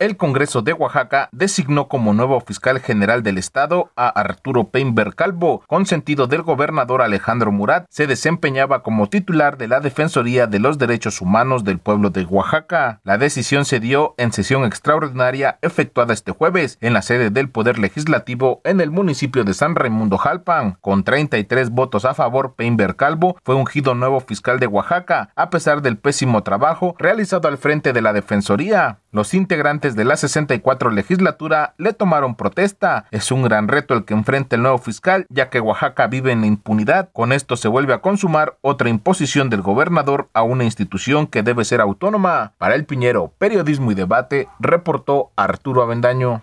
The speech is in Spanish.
El Congreso de Oaxaca designó como nuevo fiscal general del estado a Arturo Peinber Calvo, con sentido del gobernador Alejandro Murat, se desempeñaba como titular de la Defensoría de los Derechos Humanos del pueblo de Oaxaca. La decisión se dio en sesión extraordinaria efectuada este jueves en la sede del Poder Legislativo en el municipio de San Raimundo Jalpan. Con 33 votos a favor, Peinber Calvo fue ungido nuevo fiscal de Oaxaca, a pesar del pésimo trabajo realizado al frente de la Defensoría. Los integrantes de la 64 legislatura le tomaron protesta. Es un gran reto el que enfrenta el nuevo fiscal, ya que Oaxaca vive en la impunidad. Con esto se vuelve a consumar otra imposición del gobernador a una institución que debe ser autónoma. Para el Piñero, Periodismo y Debate, reportó Arturo Avendaño.